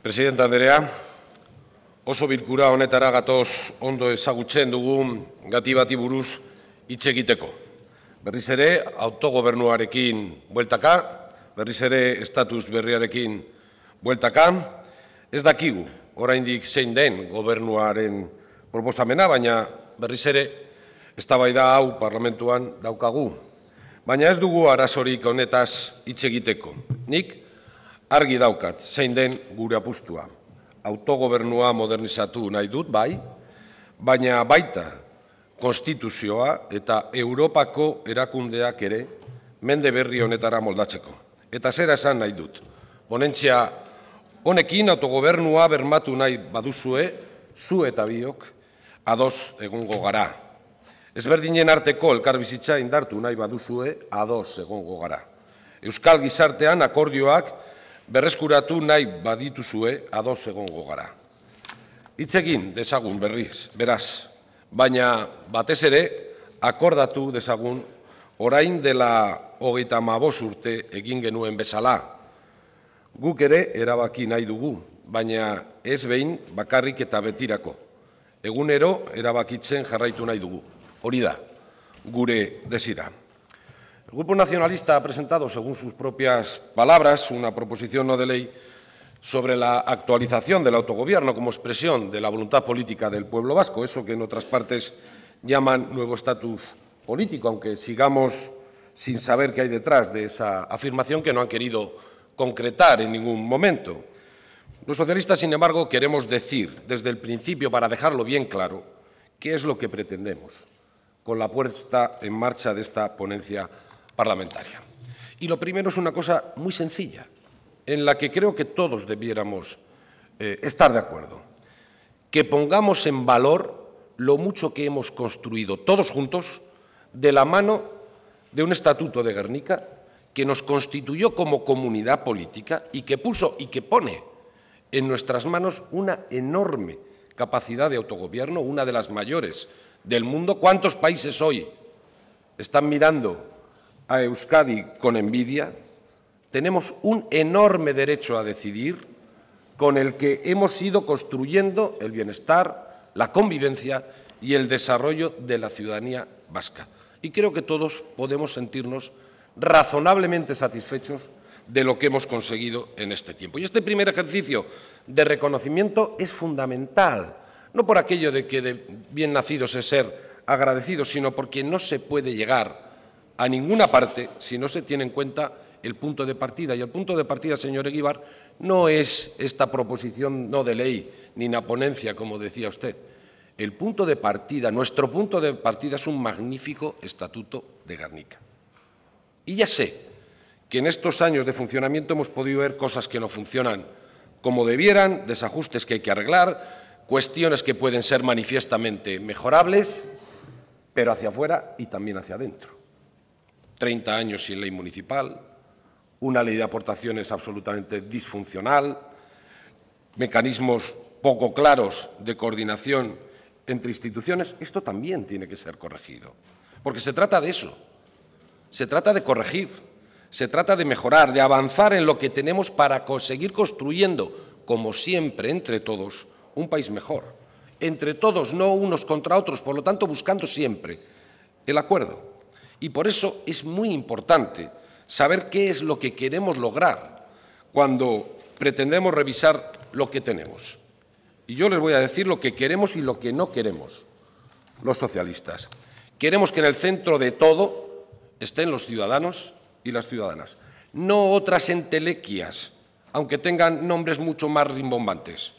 Presidenta Anderea, oso bilkura honetara gatoz ondo ezagutzen dugun gati bati buruz hitz egiteko. Berriz ere, autogobernuarekin bueltaka, berriz ere, estatus berriarekin bueltaka, ez dakigu, oraindik zein den gobernuaren proposamena, baina berriz ere, ez da hau parlamentuan daukagu. Baina ez dugu arazorik honetaz hitz egiteko. Nik, argi daukat zein den gure apustua. Autogobernua modernizatu nahi dut, bai, baina baita konstituzioa eta Europako erakundeak ere mende berri honetara moldatzeko. Eta zera esan nahi dut, ponentzia honekin autogobernua bermatu nahi baduzue, zu eta biok, adoz egongo gara. Ezberdinen arteko elkarbizitza indartu nahi baduzue, adoz egongo gara. Euskal gizartean akordioak berreskuratu nahi badituzue ados egongo gara. Itzegin dezagun berriz, beraz, baina batez ere akordatu dezagun orain dela hogeita mabos urte egin genuen bezala. Guk ere erabaki nahi dugu, baina ez behin bakarrik eta betirako. Egunero erabakitzen jarraitu nahi dugu, hori da, gure desira. El Grupo Nacionalista ha presentado, según sus propias palabras, una proposición no de ley sobre la actualización del autogobierno como expresión de la voluntad política del pueblo vasco, eso que en otras partes llaman nuevo estatus político, aunque sigamos sin saber qué hay detrás de esa afirmación que no han querido concretar en ningún momento. Los socialistas, sin embargo, queremos decir desde el principio, para dejarlo bien claro, qué es lo que pretendemos con la puesta en marcha de esta ponencia parlamentaria. Y lo primero es una cosa muy sencilla, en la que creo que todos debiéramos eh, estar de acuerdo. Que pongamos en valor lo mucho que hemos construido todos juntos de la mano de un estatuto de Guernica que nos constituyó como comunidad política y que puso y que pone en nuestras manos una enorme capacidad de autogobierno, una de las mayores del mundo. ¿Cuántos países hoy están mirando a Euskadi con envidia, tenemos un enorme derecho a decidir con el que hemos ido construyendo el bienestar, la convivencia y el desarrollo de la ciudadanía vasca. Y creo que todos podemos sentirnos razonablemente satisfechos de lo que hemos conseguido en este tiempo. Y este primer ejercicio de reconocimiento es fundamental, no por aquello de que de bien nacidos es ser agradecidos, sino porque no se puede llegar a ninguna parte si no se tiene en cuenta el punto de partida. Y el punto de partida, señor Eguíbar, no es esta proposición no de ley ni una ponencia, como decía usted. El punto de partida, nuestro punto de partida es un magnífico estatuto de Garnica. Y ya sé que en estos años de funcionamiento hemos podido ver cosas que no funcionan como debieran, desajustes que hay que arreglar, cuestiones que pueden ser manifiestamente mejorables, pero hacia afuera y también hacia adentro. 30 años sin ley municipal, una ley de aportaciones absolutamente disfuncional, mecanismos poco claros de coordinación entre instituciones, esto también tiene que ser corregido. Porque se trata de eso, se trata de corregir, se trata de mejorar, de avanzar en lo que tenemos para conseguir construyendo, como siempre, entre todos, un país mejor. Entre todos, no unos contra otros, por lo tanto, buscando siempre el acuerdo. Y por eso es muy importante saber qué es lo que queremos lograr cuando pretendemos revisar lo que tenemos. Y yo les voy a decir lo que queremos y lo que no queremos los socialistas. Queremos que en el centro de todo estén los ciudadanos y las ciudadanas, no otras entelequias, aunque tengan nombres mucho más rimbombantes.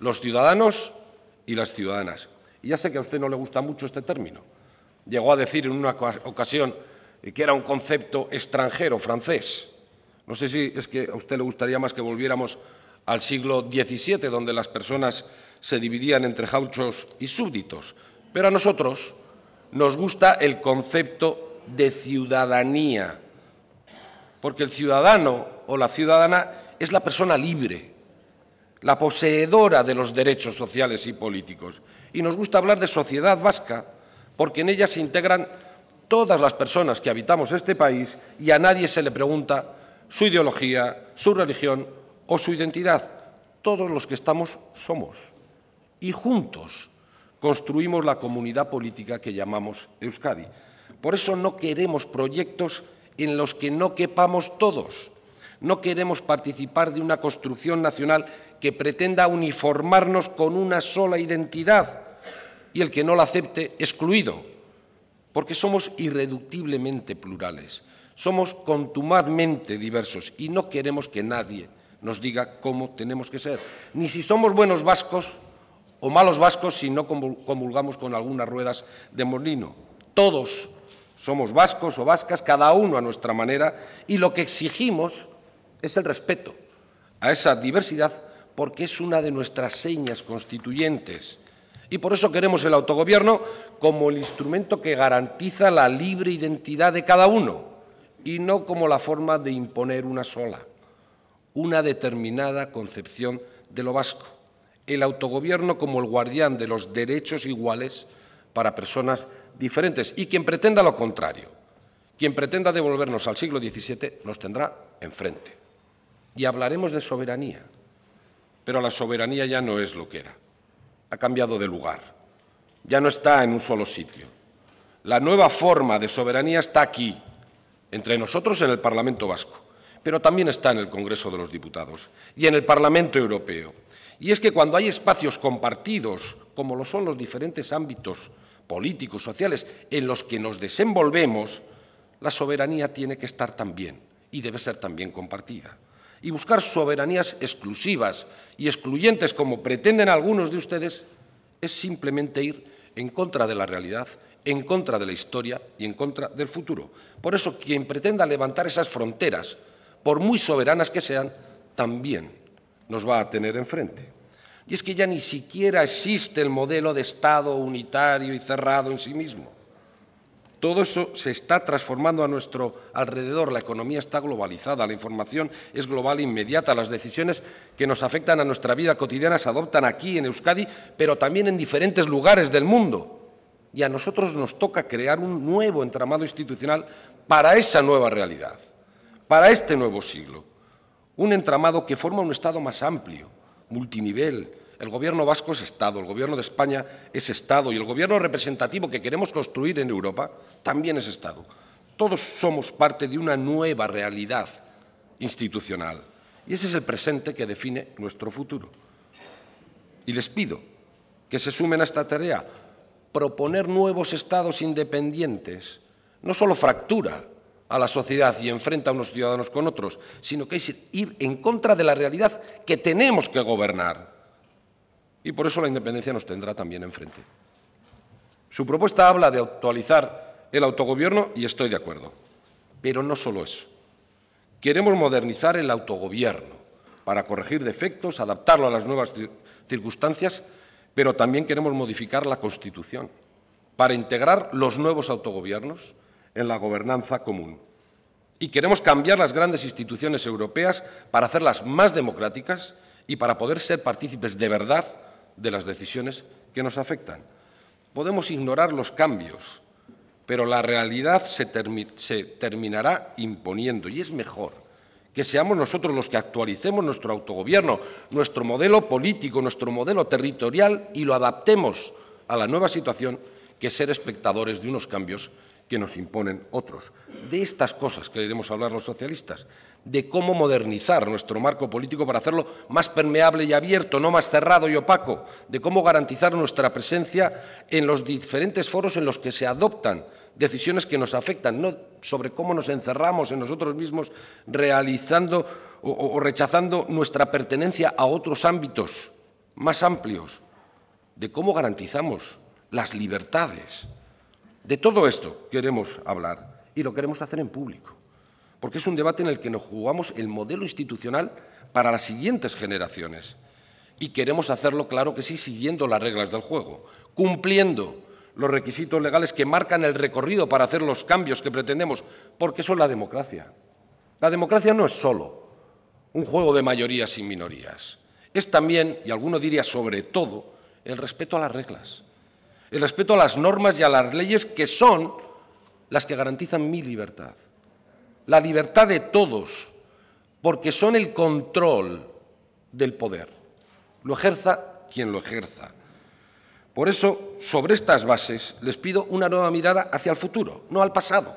Los ciudadanos y las ciudadanas. Y ya sé que a usted no le gusta mucho este término, Llegó a decir en una ocasión que era un concepto extranjero, francés. No sé si es que a usted le gustaría más que volviéramos al siglo XVII, donde las personas se dividían entre jauchos y súbditos. Pero a nosotros nos gusta el concepto de ciudadanía, porque el ciudadano o la ciudadana es la persona libre, la poseedora de los derechos sociales y políticos. Y nos gusta hablar de sociedad vasca, porque en ella se integran todas las personas que habitamos este país y a nadie se le pregunta su ideología, su religión o su identidad. Todos los que estamos somos y juntos construimos la comunidad política que llamamos Euskadi. Por eso no queremos proyectos en los que no quepamos todos. No queremos participar de una construcción nacional que pretenda uniformarnos con una sola identidad y el que no la acepte excluido, porque somos irreductiblemente plurales, somos contumazmente diversos y no queremos que nadie nos diga cómo tenemos que ser, ni si somos buenos vascos o malos vascos si no comulgamos con algunas ruedas de molino. Todos somos vascos o vascas, cada uno a nuestra manera, y lo que exigimos es el respeto a esa diversidad porque es una de nuestras señas constituyentes. Y por eso queremos el autogobierno como el instrumento que garantiza la libre identidad de cada uno y no como la forma de imponer una sola, una determinada concepción de lo vasco. El autogobierno como el guardián de los derechos iguales para personas diferentes. Y quien pretenda lo contrario, quien pretenda devolvernos al siglo XVII, nos tendrá enfrente. Y hablaremos de soberanía, pero la soberanía ya no es lo que era ha cambiado de lugar, ya no está en un solo sitio. La nueva forma de soberanía está aquí, entre nosotros en el Parlamento Vasco, pero también está en el Congreso de los Diputados y en el Parlamento Europeo. Y es que cuando hay espacios compartidos, como lo son los diferentes ámbitos políticos, sociales, en los que nos desenvolvemos, la soberanía tiene que estar también y debe ser también compartida y buscar soberanías exclusivas y excluyentes como pretenden algunos de ustedes, es simplemente ir en contra de la realidad, en contra de la historia y en contra del futuro. Por eso quien pretenda levantar esas fronteras, por muy soberanas que sean, también nos va a tener enfrente. Y es que ya ni siquiera existe el modelo de Estado unitario y cerrado en sí mismo. Todo eso se está transformando a nuestro alrededor. La economía está globalizada, la información es global inmediata. Las decisiones que nos afectan a nuestra vida cotidiana se adoptan aquí en Euskadi, pero también en diferentes lugares del mundo. Y a nosotros nos toca crear un nuevo entramado institucional para esa nueva realidad, para este nuevo siglo. Un entramado que forma un Estado más amplio, multinivel, el gobierno vasco es Estado, el gobierno de España es Estado y el gobierno representativo que queremos construir en Europa también es Estado. Todos somos parte de una nueva realidad institucional y ese es el presente que define nuestro futuro. Y les pido que se sumen a esta tarea. Proponer nuevos estados independientes no solo fractura a la sociedad y enfrenta a unos ciudadanos con otros, sino que es ir en contra de la realidad que tenemos que gobernar y por eso la independencia nos tendrá también enfrente. Su propuesta habla de actualizar el autogobierno y estoy de acuerdo, pero no solo eso. Queremos modernizar el autogobierno para corregir defectos, adaptarlo a las nuevas circunstancias, pero también queremos modificar la Constitución para integrar los nuevos autogobiernos en la gobernanza común. Y queremos cambiar las grandes instituciones europeas para hacerlas más democráticas y para poder ser partícipes de verdad de las decisiones que nos afectan. Podemos ignorar los cambios, pero la realidad se, terminará imponiendo y es mejor que seamos nosotros los que actualicemos nuestro autogobierno, nuestro modelo político, nuestro modelo territorial y lo adaptemos a la nueva situación que ser espectadores de unos cambios que nos imponen otros. De estas cosas que queremos hablar los socialistas, de cómo modernizar nuestro marco político para hacerlo más permeable y abierto, no más cerrado y opaco, de cómo garantizar nuestra presencia en los diferentes foros en los que se adoptan decisiones que nos afectan, no sobre cómo nos encerramos en nosotros mismos realizando o rechazando nuestra pertenencia a otros ámbitos más amplios, de cómo garantizamos las libertades de todo esto queremos hablar y lo queremos hacer en público, porque es un debate en el que nos jugamos el modelo institucional para las siguientes generaciones. Y queremos hacerlo, claro que sí, siguiendo las reglas del juego, cumpliendo los requisitos legales que marcan el recorrido para hacer los cambios que pretendemos, porque eso es la democracia. La democracia no es solo un juego de mayorías y minorías, es también, y alguno diría sobre todo, el respeto a las reglas el respeto a las normas y a las leyes que son las que garantizan mi libertad, la libertad de todos, porque son el control del poder. Lo ejerza quien lo ejerza. Por eso, sobre estas bases, les pido una nueva mirada hacia el futuro, no al pasado.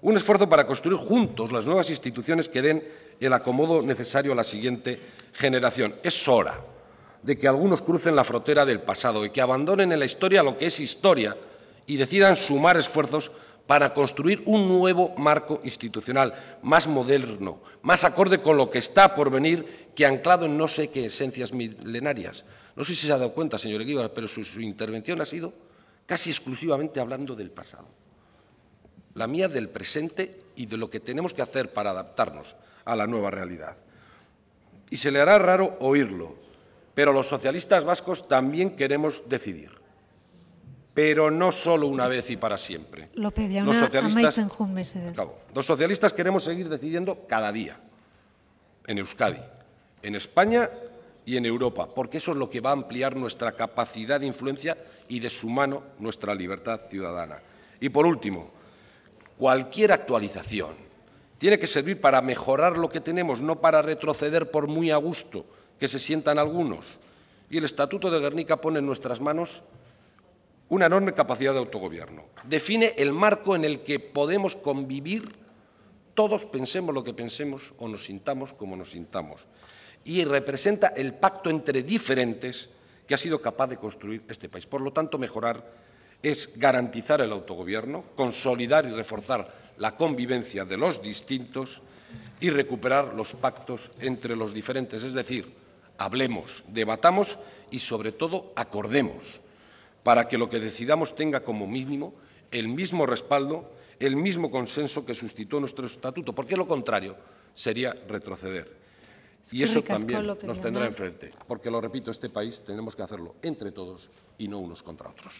Un esfuerzo para construir juntos las nuevas instituciones que den el acomodo necesario a la siguiente generación. Es hora de que algunos crucen la frontera del pasado y que abandonen en la historia lo que es historia y decidan sumar esfuerzos para construir un nuevo marco institucional, más moderno, más acorde con lo que está por venir, que anclado en no sé qué esencias milenarias. No sé si se ha dado cuenta, señor Eguíbar, pero su intervención ha sido casi exclusivamente hablando del pasado. La mía del presente y de lo que tenemos que hacer para adaptarnos a la nueva realidad. Y se le hará raro oírlo, pero los socialistas vascos también queremos decidir. Pero no solo una vez y para siempre. Lo los socialistas, los socialistas queremos seguir decidiendo cada día. En Euskadi, en España y en Europa, porque eso es lo que va a ampliar nuestra capacidad de influencia y de su mano nuestra libertad ciudadana. Y por último, cualquier actualización tiene que servir para mejorar lo que tenemos, no para retroceder por muy a gusto, que se sientan algunos. Y el Estatuto de Guernica pone en nuestras manos una enorme capacidad de autogobierno. Define el marco en el que podemos convivir, todos pensemos lo que pensemos o nos sintamos como nos sintamos. Y representa el pacto entre diferentes que ha sido capaz de construir este país. Por lo tanto, mejorar es garantizar el autogobierno, consolidar y reforzar la convivencia de los distintos y recuperar los pactos entre los diferentes, es decir, hablemos, debatamos y sobre todo acordemos para que lo que decidamos tenga como mínimo el mismo respaldo, el mismo consenso que sustituyó nuestro estatuto, porque lo contrario sería retroceder. Y eso también nos tendrá enfrente, porque lo repito, este país tenemos que hacerlo entre todos y no unos contra otros.